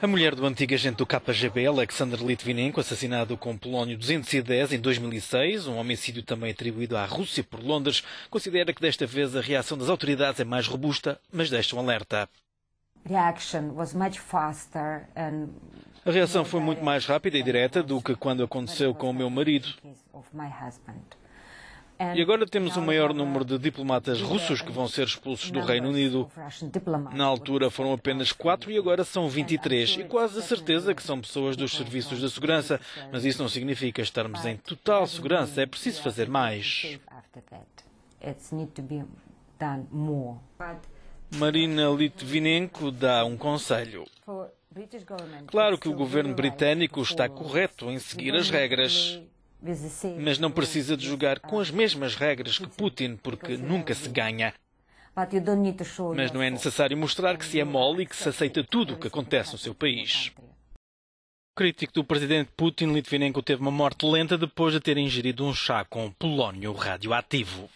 A mulher do antigo agente do KGB, Alexander Litvinenko, assassinado com polónio 210 em 2006, um homicídio também atribuído à Rússia por Londres, considera que desta vez a reação das autoridades é mais robusta, mas deixa um alerta. A reação foi muito mais rápida e direta do que quando aconteceu com o meu marido. E agora temos o maior número de diplomatas russos que vão ser expulsos do Reino Unido. Na altura foram apenas quatro e agora são 23, e quase a certeza que são pessoas dos serviços de segurança. Mas isso não significa estarmos em total segurança, é preciso fazer mais. Marina Litvinenko dá um conselho. Claro que o governo britânico está correto em seguir as regras. Mas não precisa de jogar com as mesmas regras que Putin, porque nunca se ganha. Mas não é necessário mostrar que se é mole e que se aceita tudo o que acontece no seu país. O crítico do presidente Putin, Litvinenko, teve uma morte lenta depois de ter ingerido um chá com polónio radioativo.